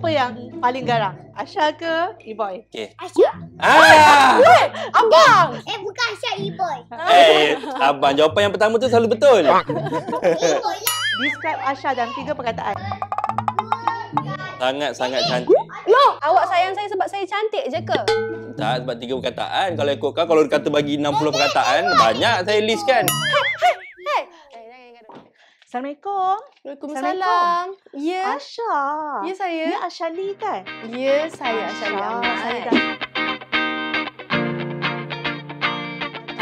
siapa yang hmm. paling garang? Asya ke E-Boy? Okay. Asya? Ah! Wait, abang! Eh, bukan Asya, E-Boy. Eh, abang. Jawapan yang pertama tu selalu betul. E-Boy lah. Describe Asya dalam tiga perkataan. Sangat-sangat cantik. Loh, awak sayang saya sebab saya cantik je ke? Tak, sebab tiga perkataan. Kalau ikutkan, kalau kata bagi 60 perkataan, banyak saya list kan. Hai, hai, Assalamualaikum. Waalaikumsalam. Assalamualaikum. Ya. Asha. Ya saya. Ya Ashali kan? Ya saya Ashali. Ya, saya dah.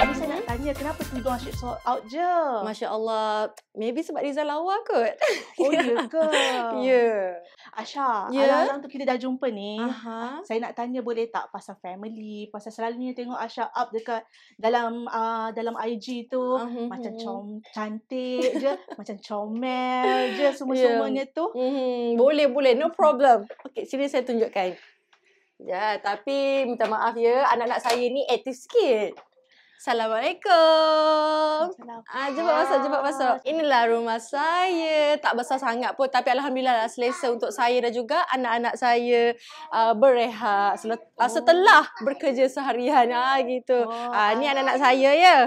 Tapi saya nak tanya kenapa tudung asyik sold out je? Masya Allah. Maybe sebab Rizal lawa kot. Oh ya. ya ke? Ya. Yeah. Asha, yeah. Ya? alang-alang tu kita dah jumpa ni. Uh-huh. Saya nak tanya boleh tak pasal family, pasal selalunya tengok Asha up dekat dalam uh, dalam IG tu uh-huh. macam hmm. com- cantik je, macam comel je semua-semuanya yeah. tu. Mm-hmm. Boleh boleh, no problem. Okay, sini saya tunjukkan. Ya, yeah, tapi minta maaf ya, anak-anak saya ni aktif sikit. Assalamualaikum. Ah, jumpa masuk, jumpa masuk. Inilah rumah saya. Tak besar sangat pun. Tapi Alhamdulillah lah selesa untuk saya dan juga anak-anak saya uh, berehat ah, oh. setelah bekerja seharian. Ah, gitu. Ah, ni anak-anak saya, ya? Ya,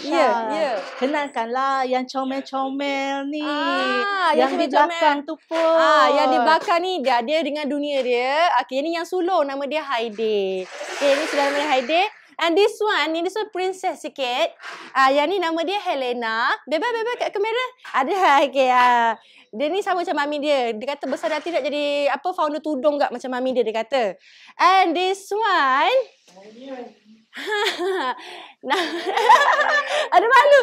ya. Yeah, Kenalkanlah yang comel-comel ni. Ah, yang, yang di belakang tu pun. Ah, yang di belakang ni dia, dia dengan dunia dia. Okey, ah, ni yang sulung. Nama dia Haidi. Okey, ni sudah nama Haide. And this one, ni this one princess sikit. Ah, uh, yang ni nama dia Helena. Bebe, bebe kat kamera. Ada, okay. Uh. Ah. Dia ni sama macam mami dia. Dia kata besar dah tidak jadi apa founder tudung kat macam mami dia, dia kata. And this one. nah, ada malu.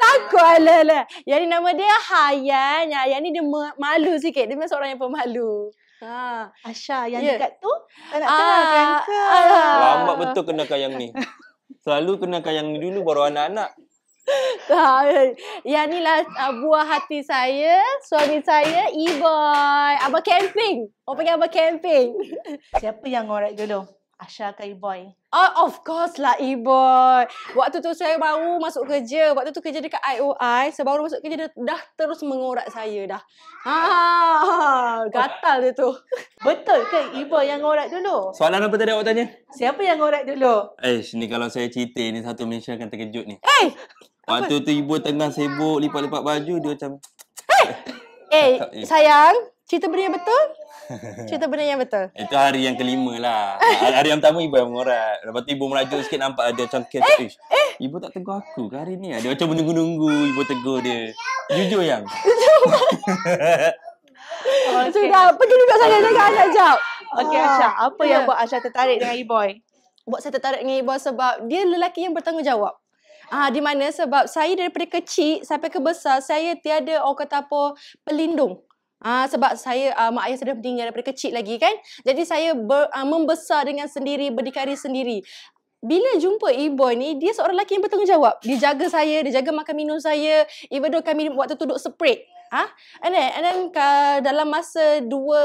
Takut ala ala. Yang ni nama dia Hayan. Yang ni dia malu sikit. Dia memang seorang yang pemalu ah Asha yang yeah. dekat tu anak ah. kenal kan? Ah. Lambat betul kena yang ni. Selalu kena yang ni dulu baru anak-anak. Eh. yang ni lah uh, buah hati saya, suami saya, e-boy. Abang camping. Orang panggil abang camping. Siapa yang orang dulu? Asha ke E-Boy? Oh, ah, of course lah E-Boy. Waktu tu saya baru masuk kerja. Waktu tu kerja dekat IOI. Saya baru masuk kerja, dia dah terus mengorak saya dah. Ha, gatal dia tu. Betul ke E-Boy yang ngorat dulu? Soalan apa tadi awak tanya? Siapa yang ngorat dulu? Eh, ni kalau saya cerita ni satu Malaysia akan terkejut ni. Hey! Waktu apa? tu e tengah sibuk lipat-lipat baju, dia macam... Hey! Eh, sayang. Cerita benda yang betul? Cerita benda yang betul? Itu hari yang kelima lah. Ha, hari yang pertama ibu yang mengorat. Lepas tu ibu merajuk sikit nampak ada macam Eh, eh. Ibu tak tegur aku ke hari ni? Dia macam menunggu-nunggu ibu tegur dia. Jujur yang? Jujur. Oh, Sudah, pergi duduk sana dengan Aisyah jap. Okay Aisyah, apa yeah. yang buat Aisyah tertarik dengan e-boy? Buat saya tertarik dengan e-boy sebab dia lelaki yang bertanggungjawab. Ah, di mana sebab saya daripada kecil sampai ke besar, saya tiada orang kata apa, pelindung ha, sebab saya uh, mak ayah sudah meninggal daripada kecil lagi kan. Jadi saya ber, uh, ah, membesar dengan sendiri berdikari sendiri. Bila jumpa ibu ni dia seorang lelaki yang bertanggungjawab. Dia jaga saya, dia jaga makan minum saya. Even though kami waktu tu duduk separate. Ah, ha? and then, and then dalam masa dua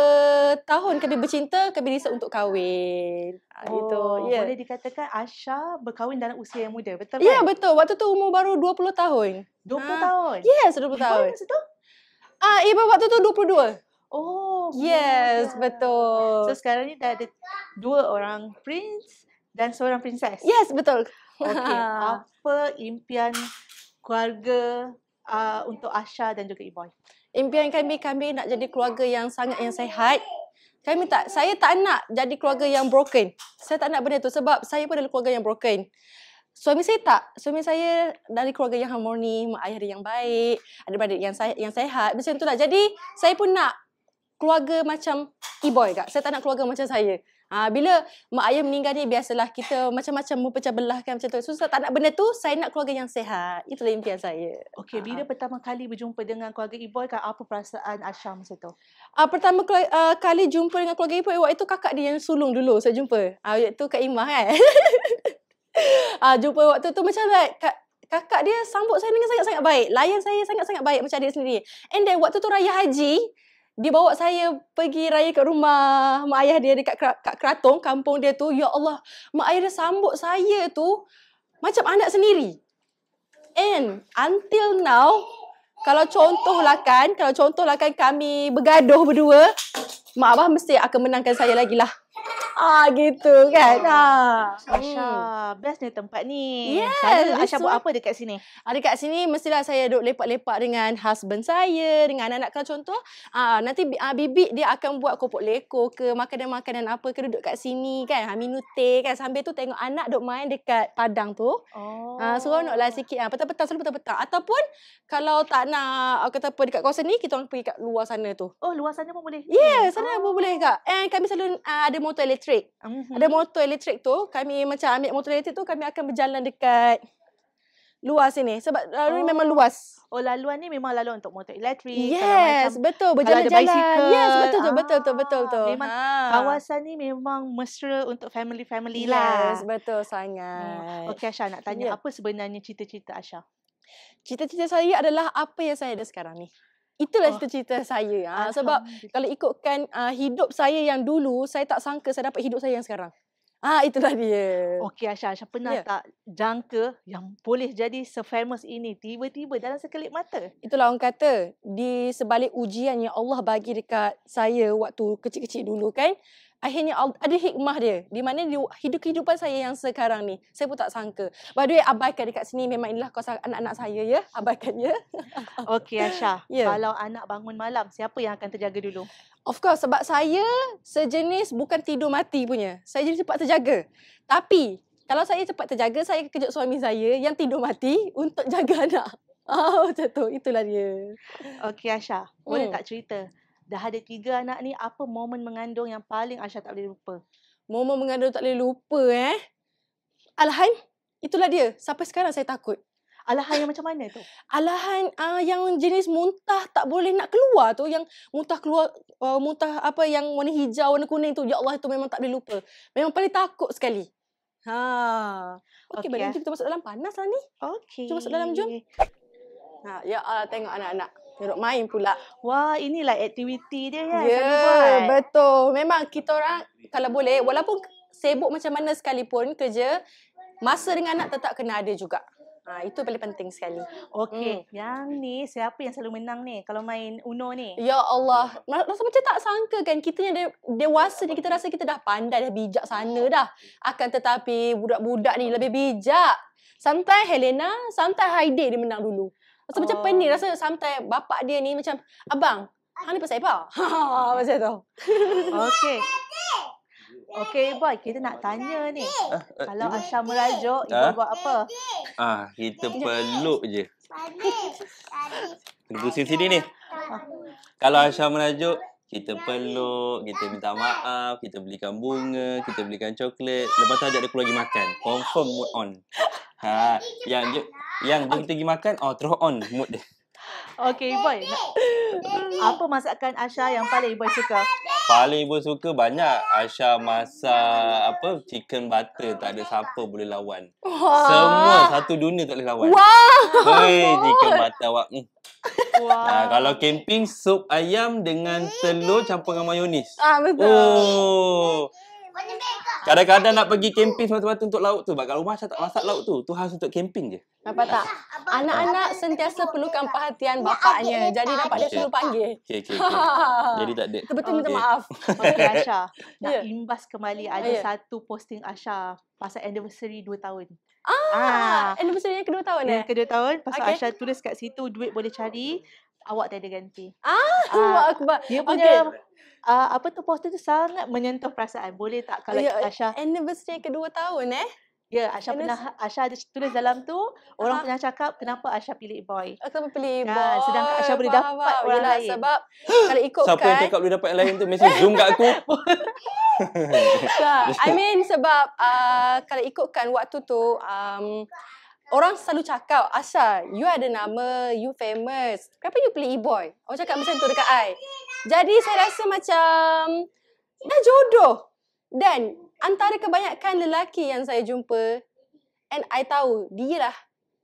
tahun kami bercinta, kami risau untuk kahwin. Ha, oh, gitu. Ya. Yeah. Boleh dikatakan Asha berkahwin dalam usia yang muda, betul yeah, kan? betul. Waktu tu umur baru 20 tahun. 20 ha? tahun? Yes, 20 tahun. Masa tu? Ah, uh, eh, waktu tu 22. Oh, yes, yeah. betul. So sekarang ni dah ada dua orang prince dan seorang princess. Yes, betul. Okay, apa impian keluarga uh, untuk Asha dan juga Iboy? Impian kami, kami nak jadi keluarga yang sangat yang sehat. Kami tak, saya tak nak jadi keluarga yang broken. Saya tak nak benda tu sebab saya pun ada keluarga yang broken suami saya tak suami saya dari keluarga yang harmoni mak ayah dia yang baik ada beradik yang saya yang sehat macam lah. jadi saya pun nak keluarga macam e-boy kak saya tak nak keluarga macam saya ha, bila mak ayah meninggal ni biasalah kita macam-macam mempecah belah macam tu Susah. saya tak nak benda tu saya nak keluarga yang sehat itulah impian saya okey bila ha. pertama kali berjumpa dengan keluarga e-boy apa perasaan Asyam masa tu Uh, pertama kali, uh, ah, kali jumpa dengan keluarga e-boy, waktu itu kakak dia yang sulung dulu saya jumpa. Uh, waktu itu Kak Imah kan. uh, jumpa waktu tu macam like kat, kakak dia sambut saya dengan sangat-sangat baik. Layan saya sangat-sangat baik macam adik sendiri. And then waktu tu raya haji, dia bawa saya pergi raya kat rumah mak ayah dia dekat kat Keratong, kampung dia tu. Ya Allah, mak ayah dia sambut saya tu macam anak sendiri. And until now, kalau contohlah kan, kalau contohlah kan kami bergaduh berdua, mak abah mesti akan menangkan saya lagi lah. Ah gitu kan. Ha. Asha, hmm. bestnya tempat ni. Yes. Selalu Asha buat apa dekat sini? Ah dekat sini mestilah saya duduk lepak-lepak dengan husband saya, dengan anak-anak kalau contoh. Ah nanti ah, bibik dia akan buat kopok leko ke makanan-makanan apa ke duduk kat sini kan. Ha ah, minum teh kan sambil tu tengok anak duduk main dekat padang tu. Oh. Ah seronoklah sikit ah petang-petang selalu petang-petang ataupun kalau tak nak kata apa dekat kawasan ni kita orang pergi kat luar sana tu. Oh luar sana pun boleh. Ya, yeah, sana oh. pun boleh kak. Eh, kami selalu uh, ada motor elektrik elektrik. Mm-hmm. Ada motor elektrik tu, kami macam ambil motor elektrik tu, kami akan berjalan dekat luar sini. Sebab lalu oh. ni memang oh. luas. Oh, laluan ni memang lalu untuk motor elektrik. Yes, macam, betul. Berjalan-jalan. ada bicycle. Yes, betul tu, ah. betul tu, betul tu. Memang ah. kawasan ni memang mesra untuk family-family yes, lah. Yes, betul sangat. Ah, Okey, Aisyah nak tanya yeah. apa sebenarnya cita-cita Aisyah? Cita-cita saya adalah apa yang saya ada sekarang ni. Itulah oh. cerita saya. Ha, sebab kalau ikutkan uh, hidup saya yang dulu, saya tak sangka saya dapat hidup saya yang sekarang. Ah, itulah dia. Okey Aisyah, Aisyah pernah yeah. tak jangka yang boleh jadi sefamous ini tiba-tiba dalam sekelip mata? Itulah orang kata, di sebalik ujian yang Allah bagi dekat saya waktu kecil-kecil dulu kan, akhirnya ada hikmah dia di mana hidup kehidupan saya yang sekarang ni saya pun tak sangka by the way abaikan dekat sini memang inilah kuasa anak-anak saya ya abaikan ya okey Asha yeah. Ya. kalau anak bangun malam siapa yang akan terjaga dulu of course sebab saya sejenis bukan tidur mati punya saya jenis cepat terjaga tapi kalau saya cepat terjaga saya kejut suami saya yang tidur mati untuk jaga anak Oh, macam tu. Itulah dia. Okey, Aisyah. Boleh hmm. tak cerita dah ada tiga anak ni, apa momen mengandung yang paling Aisyah tak boleh lupa? Momen mengandung tak boleh lupa eh. Alahan, itulah dia. Sampai sekarang saya takut. Alahan yang macam mana tu? Alahan uh, yang jenis muntah tak boleh nak keluar tu. Yang muntah keluar, uh, muntah apa yang warna hijau, warna kuning tu. Ya Allah, itu memang tak boleh lupa. Memang paling takut sekali. Ha. Okey, okay, baiklah. Eh. Ya. kita masuk dalam. panaslah ni. Okey. cuba masuk dalam, jom. Ha, ya Allah, tengok anak-anak. Teruk main pula. Wah, inilah aktiviti dia kan. Ya, yeah, betul. Memang kita orang kalau boleh, walaupun sibuk macam mana sekalipun kerja, masa dengan anak tetap kena ada juga. Ha, itu paling penting sekali. Okey, hmm. yang ni siapa yang selalu menang ni kalau main Uno ni? Ya Allah, rasa macam tak sangka kan kita yang dewasa ni kita rasa kita dah pandai dah bijak sana dah. Akan tetapi budak-budak ni lebih bijak. Sampai Helena, sampai Haide dia menang dulu. Rasa oh. macam pening. Rasa sampai bapak dia ni macam, Abang, Hang ni pasal Ibar? Ha, macam tu. Okay. Okay, boy. Kita nak tanya ni. Uh, uh, kalau Aisyah merajuk, Ibar uh? buat apa? Ah, kita peluk je. Kita pusing sini ni. Kalau Aisyah merajuk, kita peluk, kita minta maaf, kita belikan bunga, kita belikan coklat. Lepas tu ajak dia keluar pergi makan. Confirm mood on. Ha, yang je. Yang dia okay. pergi makan, oh throw on mood dia. Okay, Boy. Apa masakan Asha yang paling Boy suka? Paling Boy suka banyak. Asha masak apa chicken butter. Tak ada siapa boleh lawan. Semua satu dunia tak boleh lawan. Wah. Hei, chicken butter awak. Wow. Nah, kalau camping, sup ayam dengan telur campur dengan mayonis. Ah, betul. Oh. Kadang-kadang nak pergi camping semata-mata untuk laut tu. Sebab kat rumah saya tak masak laut tu. Tu harus untuk camping je. Apa tak? Anak-anak sentiasa perlukan perhatian bapaknya. Jadi dapat dia selalu panggil. Okay, okay, Jadi tak ada. Betul minta maaf. Okay, Asya. Nak ya. imbas kembali. Ada ya. satu posting Asya pasal anniversary 2 tahun. Ah, ah. anniversary yang kedua tahun yang eh? kedua tahun. Pasal Asya tulis kat situ, duit boleh cari. Awak tak ada ganti. Ah, ah. Akbar. Dia punya uh, apa tu poster tu sangat menyentuh perasaan. Boleh tak kalau oh, yeah, Aisyah anniversary yang kedua tahun eh? Ya, yeah, Aisyah pernah Asya ada tulis ah, dalam tu, orang uh-huh. pernah cakap kenapa Asya pilih boy. Oh, kenapa pilih boy? Kan, sedangkan Aisyah boleh dapat faham, faham. orang Yalah, lain. Sebab kalau kan Siapa yang cakap boleh dapat yang lain tu mesti zoom kat aku. so, I mean sebab uh, kalau ikutkan waktu tu um, Orang selalu cakap, Asha, you ada nama, you famous. Kenapa you play e-boy? Orang cakap macam tu dekat I. Jadi saya rasa macam dah jodoh. Dan antara kebanyakan lelaki yang saya jumpa, and I tahu, dia lah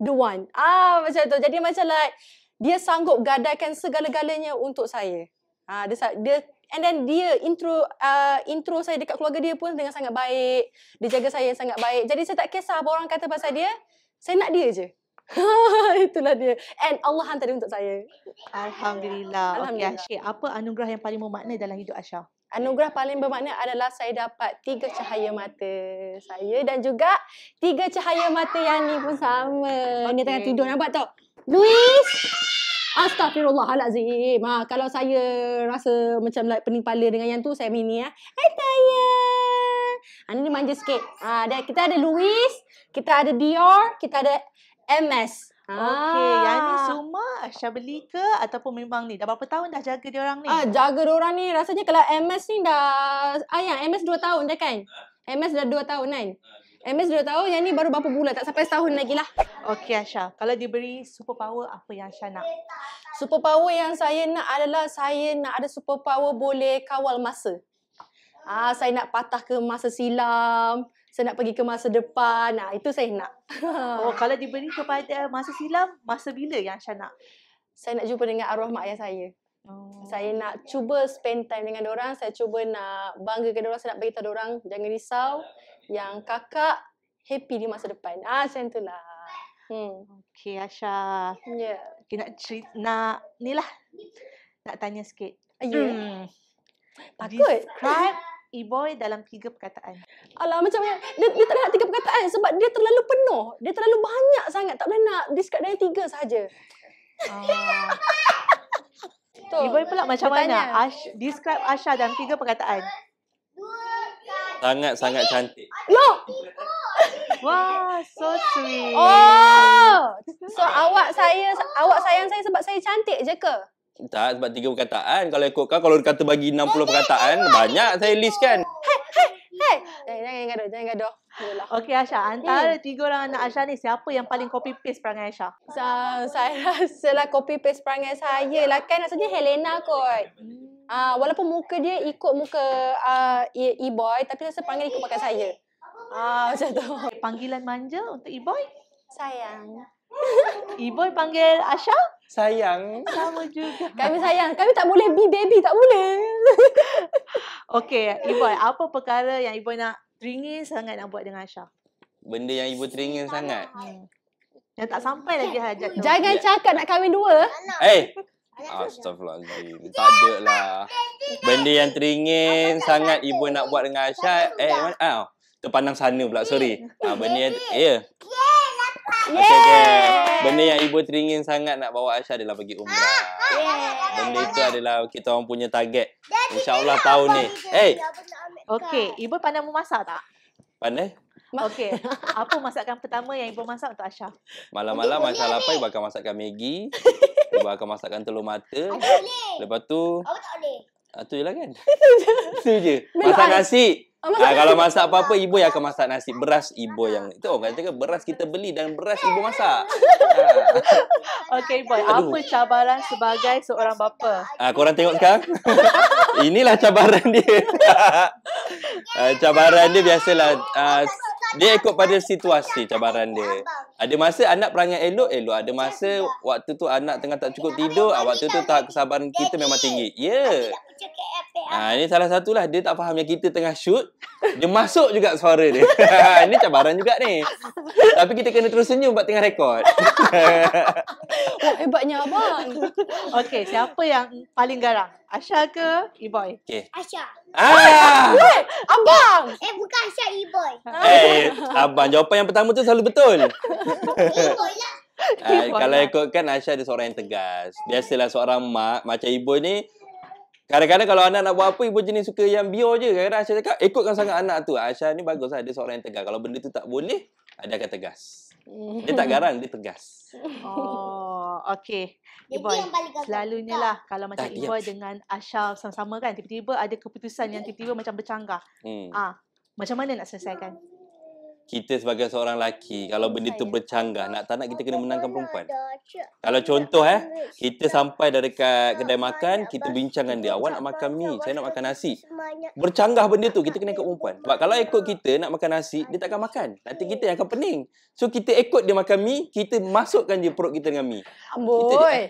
the one. Ah macam tu. Jadi macam like, dia sanggup gadaikan segala-galanya untuk saya. Ah dia, dia, and then dia intro uh, intro saya dekat keluarga dia pun dengan sangat baik. Dia jaga saya yang sangat baik. Jadi saya tak kisah apa orang kata pasal dia. Saya nak dia je. Itulah dia. And Allah hantar dia untuk saya. Alhamdulillah. Alhamdulillah. Okay, Asyik, apa anugerah yang paling bermakna dalam hidup Asya? Anugerah paling bermakna adalah saya dapat tiga cahaya mata saya dan juga tiga cahaya mata yang ni pun sama. Okay. Ini tengah tidur nampak tak? Luis! Astagfirullahalazim. Ha, ah, kalau saya rasa macam like pening pala dengan yang tu, saya mini ya. Hai, Taya! Ini ah, manja sikit. Ada ah, kita ada Louis, kita ada Dior, kita ada MS. Okey, yang ni ah. semua Aisyah beli ke ataupun memang ni dah berapa tahun dah jaga dia orang ni? Ah, jaga dia orang ni rasanya kalau MS ni dah ah yang MS dua tahun dah kan? MS dah dua tahun kan? MS dua tahun, yang ni baru berapa bulan tak sampai setahun lagi lah. Okey Aisyah, kalau diberi super power apa yang Aisyah nak? Super power yang saya nak adalah saya nak ada super power boleh kawal masa. Ah, saya nak patah ke masa silam. Saya nak pergi ke masa depan. Nah, itu saya nak. Oh, kalau diberi kepada masa silam, masa bila yang saya nak? Saya nak jumpa dengan arwah mak ayah saya. Oh. Saya nak cuba spend time dengan orang. Saya cuba nak bangga ke orang. Saya nak beritahu orang jangan risau. Yang kakak happy di masa depan. Ah, macam itulah. Hmm. Okay, Asha. Ya. Yeah. Okay, nak cerita, nak, ni lah. Nak tanya sikit. Ya. Hmm. Takut. Describe E-boy dalam tiga perkataan Alah macam dia, dia tak nak tiga perkataan Sebab dia terlalu penuh Dia terlalu banyak sangat Tak boleh nak Discard dari tiga sahaja uh. E-boy pula macam Bertanya. mana Ash, Describe Asha dalam tiga perkataan Sangat-sangat cantik Loh Wah, so sweet. Oh, so awak saya, awak sayang saya sebab saya cantik je ke? Tak, sebab tiga perkataan. Kalau ikut ikutkan, kalau dia kata bagi 60 okay, perkataan, okay. banyak saya list kan. Hei, hei, hei. Hey, jangan gaduh, jangan gaduh. Okey, Asya. Antara hmm. tiga orang anak Aisha ni, siapa yang paling copy paste perangai Asya? So, saya rasa lah copy paste perangai saya lah. Kan rasanya Helena kot. Hmm. Uh, walaupun muka dia ikut muka uh, e-boy, tapi rasa panggil ikut pakai saya. Ah, uh, macam tu. Panggilan manja untuk e-boy? Sayang. E-boy panggil Asya sayang sama juga kami sayang kami tak boleh be baby tak boleh okey ibu apa perkara yang ibu nak teringin sangat nak buat dengan Aisyah benda yang ibu teringin sangat yang hmm. tak sampai lagi hajat jangan tu. cakap nak kahwin dua eh Astaghfirullahaladzim Tak ada lah Benda yang teringin Sangat ibu nak buat dengan Aisyah Eh, eh oh, Terpandang sana pula Sorry ah, Benda yang Ya yeah. Yeay! Benda yang ibu teringin sangat nak bawa Aisyah adalah pergi umrah. Ah, ah, ah, ah benda itu adalah kita orang punya target. InsyaAllah tahun ni. Hey. Kan? Okey, ibu pandai memasak tak? Pandai. Okey. Apa masakan pertama yang ibu masak untuk Aisyah? Malam-malam Aisyah lapar, ibu akan masakkan Maggi. ibu akan masakkan telur mata. Lepas tu... Apa tak boleh? Itu je lah kan? Itu je. Masak nasi. Ah, kalau masak apa-apa ibu yang akan masak nasi beras ibu yang itu Oh, kata kan beras kita beli dan beras ibu masak. Okay, boy, Aduh. apa cabaran sebagai seorang bapa? Ah, korang tengok sekarang. Inilah cabaran dia. ah, cabaran dia biasalah ah, dia ikut pada situasi cabaran dia. Ada masa anak perangai elok, elok. Ada masa waktu tu anak tengah tak cukup tidur, ah, waktu tu tak kesabaran kita memang tinggi. Ya. Yeah. Ah ha, ini salah satulah dia tak faham yang kita tengah shoot, dia masuk juga suara dia. ini cabaran juga ni. Tapi kita kena terus senyum buat tengah rekod. Wah, hebatnya abang. Okey, siapa yang paling garang? Asha ke E-boy? Okay. Asha. Ah! Wait, abang! Eh, bukan Asha E-boy. Ha. Eh, abang jawapan yang pertama tu selalu betul. E-boy lah. Uh, kalau lah. ikutkan Aisyah dia seorang yang tegas. Biasalah seorang mak macam ibu ni Kadang-kadang kalau anak nak buat apa, ibu jenis suka yang bio je. Kadang-kadang Aisyah cakap, ikutkan sangat anak tu. Aisyah ni bagus lah. Dia seorang yang tegas. Kalau benda tu tak boleh, dia akan tegas. Hmm. Dia tak garang, dia tegas. Oh, okay. Ibu selalunya lah kalau macam ibu dengan Aisyah sama-sama kan, tiba-tiba ada keputusan yang tiba-tiba macam bercanggah. Hmm. Ah, macam mana nak selesaikan? kita sebagai seorang lelaki kalau benda tu bercanggah nak tak nak kita kena menangkan perempuan kalau contoh eh kita sampai dari dekat kedai makan kita bincang dengan dia awak nak makan mi saya nak makan nasi bercanggah benda tu kita kena ikut perempuan sebab kalau ikut kita nak makan nasi dia takkan makan nanti kita yang akan pening so kita ikut dia makan mi kita masukkan je perut kita dengan mi amboi ah.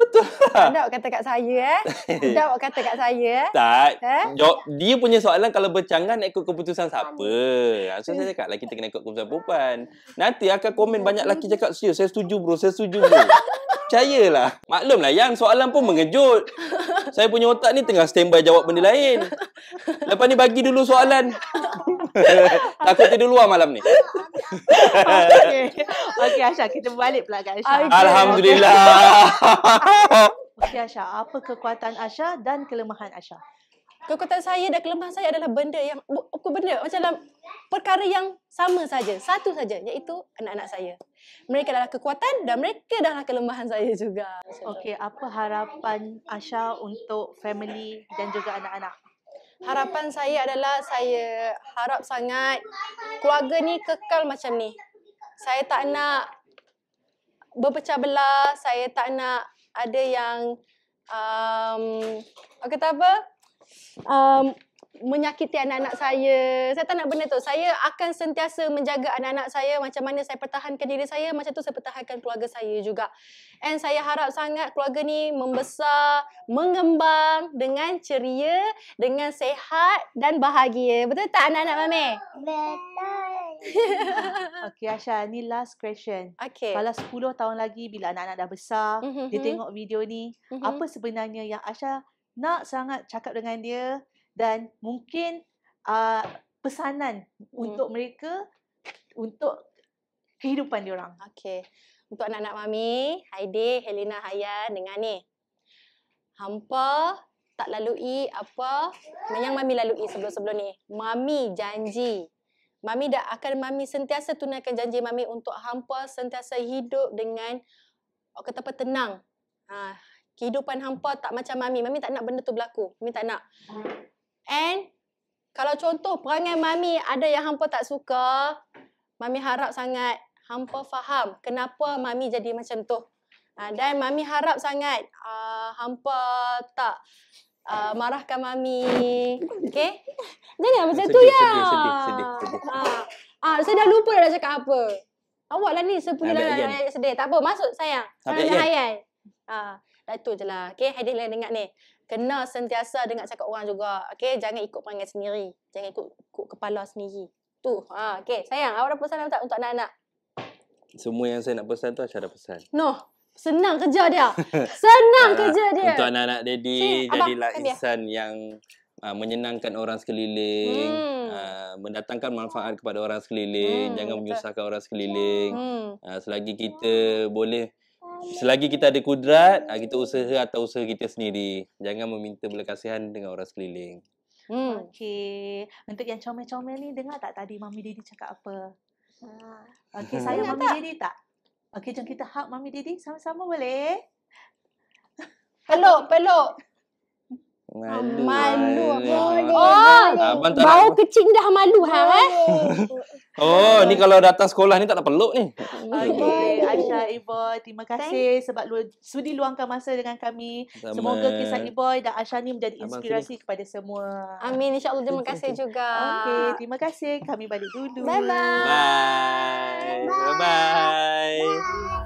Betul. Tak kata kat saya eh. Tak kata kat saya eh. Tak. Eh? Dia punya soalan kalau bercanggah nak ikut keputusan siapa. So ah, saya cakap lelaki kena ikut keputusan perempuan. Nanti akan komen banyak lelaki cakap ya, saya setuju bro, saya setuju bro. Percayalah. Maklumlah yang soalan pun mengejut. Saya punya otak ni tengah standby jawab benda lain. Lepas ni bagi dulu soalan. Takut tidur luar malam ni okay. okay Aisyah, kita balik pula kat Aisyah. Alhamdulillah. okay Aisyah, apa kekuatan Aisyah dan kelemahan Aisyah? Kekuatan saya dan kelemahan saya adalah benda yang, aku benda macam perkara yang sama saja, satu saja, iaitu anak-anak saya. Mereka adalah kekuatan dan mereka adalah kelemahan saya juga. Okay, apa harapan Aisyah untuk family dan juga anak-anak? harapan saya adalah saya harap sangat keluarga ni kekal macam ni. Saya tak nak berpecah belah, saya tak nak ada yang um, kata apa? Um, menyakiti anak-anak saya. Saya tak nak benda tu. Saya akan sentiasa menjaga anak-anak saya macam mana saya pertahankan diri saya, macam tu saya pertahankan keluarga saya juga. And saya harap sangat keluarga ni membesar, mengembang dengan ceria, dengan sehat dan bahagia. Betul tak anak-anak mami? Betul. okay Aisyah, ni last question. Okay. Kalau 10 tahun lagi bila anak-anak dah besar, mm-hmm. dia mm-hmm. tengok video ni, mm-hmm. apa sebenarnya yang Aisyah nak sangat cakap dengan dia dan mungkin uh, pesanan hmm. untuk mereka untuk kehidupan orang. Okey. Untuk anak-anak mami, Haide, Helena, Hayat dengan ni. Hampa tak lalui apa yang mami lalui sebelum-sebelum ni. Mami janji. Mami dah akan mami sentiasa tunaikan janji mami untuk hampa sentiasa hidup dengan oh, kata apa tenang. Ha, ah, kehidupan hampa tak macam mami. Mami tak nak benda tu berlaku. Mami tak nak. Kalau contoh perangai mami ada yang hampa tak suka, mami harap sangat hampa faham kenapa mami jadi macam tu. Ah, dan mami harap sangat uh, hampa tak uh, marahkan mami. okey Jangan macam sedih, tu ya. Sedih, Ah, saya dah lupa dah cakap apa. awaklah ni sepuluh lah sedih. Tak apa, masuk sayang. Habis ayat. Ah, dah tu je lah. Okay, Haidin lain dengar ni kena sentiasa dengan cakap orang juga. Okay, jangan ikut perangai sendiri. Jangan ikut, ikut kepala sendiri. Tu. Ha, okey. Sayang, awak ada pesanan tak untuk anak-anak? Semua yang saya nak pesan tu Aisyah dah pesan. No. Senang kerja dia. Senang ah, kerja dia. Untuk anak-anak daddy, si, jadilah abang, insan dia. yang uh, menyenangkan orang sekeliling. Hmm. Uh, mendatangkan manfaat kepada orang sekeliling. Hmm, Jangan betul. menyusahkan orang sekeliling. Hmm. Uh, selagi kita boleh Selagi kita ada kudrat, ah, kita usaha atau usaha kita sendiri. Jangan meminta belas kasihan dengan orang sekeliling. Hmm. Okey. Untuk yang comel-comel ni, dengar tak tadi Mami Didi cakap apa? Ah. Okey, hmm. saya Mami Didi tak? Okey, jom kita hug Mami Didi sama-sama boleh? Peluk, peluk. Malu. Oh, bau kecing dah malu ha eh. Oh, ni kalau datang sekolah ni tak nak peluk ni. Okey, Aisyah Iboy, terima kasih Thanks. sebab lu, sudi luangkan masa dengan kami. Sama. Semoga kisah Iboy dan Aisyah ni menjadi inspirasi Amin. kepada semua. Amin, insyaAllah. Terima kasih juga. Okey, terima kasih. Kami balik dulu. Bye-bye. Bye-bye. Bye-bye. Bye-bye. Bye-bye.